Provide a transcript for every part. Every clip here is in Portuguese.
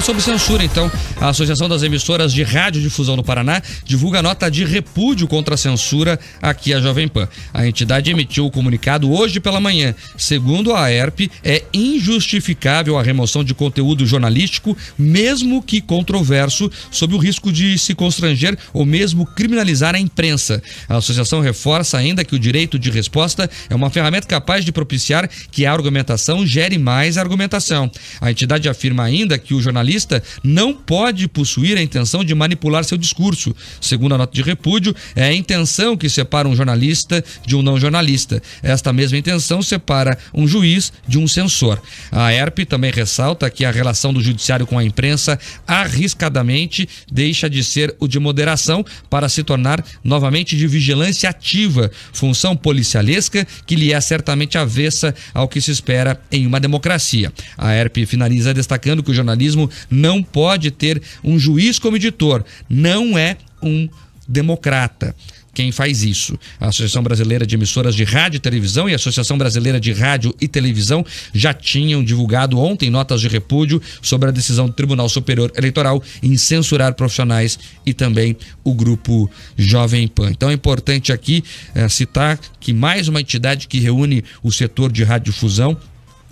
sobre censura, então. A Associação das Emissoras de Rádio Difusão no Paraná divulga nota de repúdio contra a censura aqui à Jovem Pan. A entidade emitiu o comunicado hoje pela manhã. Segundo a AERP, é injustificável a remoção de conteúdo jornalístico, mesmo que controverso, sob o risco de se constranger ou mesmo criminalizar a imprensa. A associação reforça ainda que o direito de resposta é uma ferramenta capaz de propiciar que a argumentação gere mais argumentação. A entidade afirma ainda que o jornalismo jornalista não pode possuir a intenção de manipular seu discurso. Segundo a nota de repúdio, é a intenção que separa um jornalista de um não jornalista. Esta mesma intenção separa um juiz de um censor. A ERP também ressalta que a relação do judiciário com a imprensa arriscadamente deixa de ser o de moderação para se tornar novamente de vigilância ativa, função policialesca que lhe é certamente avessa ao que se espera em uma democracia. A ERP finaliza destacando que o jornalismo não pode ter um juiz como editor, não é um democrata quem faz isso. A Associação Brasileira de Emissoras de Rádio e Televisão e a Associação Brasileira de Rádio e Televisão já tinham divulgado ontem notas de repúdio sobre a decisão do Tribunal Superior Eleitoral em censurar profissionais e também o grupo Jovem Pan. Então é importante aqui é, citar que mais uma entidade que reúne o setor de radiodifusão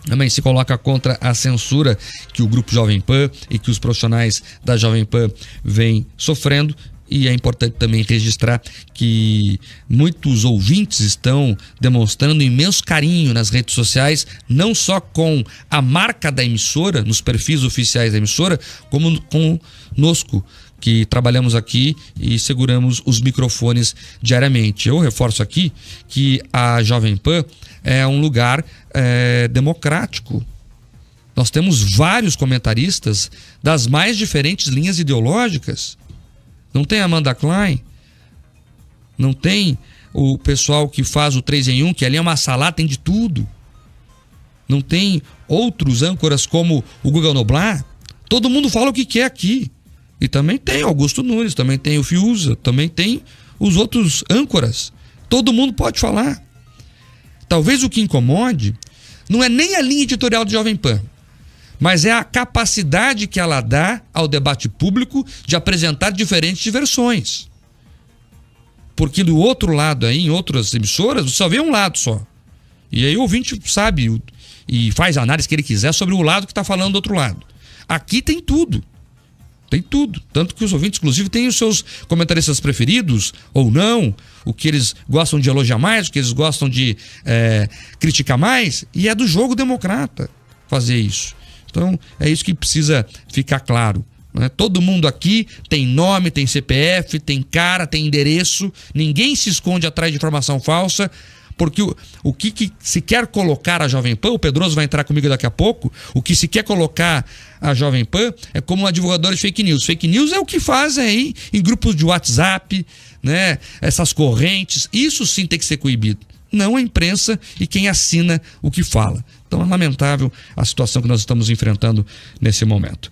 também se coloca contra a censura que o grupo Jovem Pan e que os profissionais da Jovem Pan vêm sofrendo. E é importante também registrar que muitos ouvintes estão demonstrando imenso carinho nas redes sociais, não só com a marca da emissora, nos perfis oficiais da emissora, como conosco que trabalhamos aqui e seguramos os microfones diariamente. Eu reforço aqui que a Jovem Pan é um lugar é, democrático. Nós temos vários comentaristas das mais diferentes linhas ideológicas. Não tem Amanda Klein, não tem o pessoal que faz o 3 em 1, que ali é uma salada, tem de tudo. Não tem outros âncoras como o Google Noblar. Todo mundo fala o que quer aqui. E também tem Augusto Nunes, também tem o Fiuza, também tem os outros âncoras. Todo mundo pode falar. Talvez o que incomode não é nem a linha editorial do Jovem Pan, mas é a capacidade que ela dá ao debate público de apresentar diferentes versões. Porque do outro lado aí, em outras emissoras, você só vê um lado só. E aí o ouvinte sabe e faz a análise que ele quiser sobre o lado que está falando do outro lado. Aqui tem tudo. Tem tudo. Tanto que os ouvintes, inclusive, têm os seus comentaristas preferidos ou não, o que eles gostam de elogiar mais, o que eles gostam de é, criticar mais, e é do jogo democrata fazer isso. Então, é isso que precisa ficar claro. Né? Todo mundo aqui tem nome, tem CPF, tem cara, tem endereço, ninguém se esconde atrás de informação falsa. Porque o, o que, que, se quer colocar a Jovem Pan, o Pedroso vai entrar comigo daqui a pouco, o que se quer colocar a Jovem Pan é como uma divulgadora de fake news. Fake news é o que fazem aí em grupos de WhatsApp, né? essas correntes. Isso sim tem que ser coibido. Não a imprensa e quem assina o que fala. Então é lamentável a situação que nós estamos enfrentando nesse momento.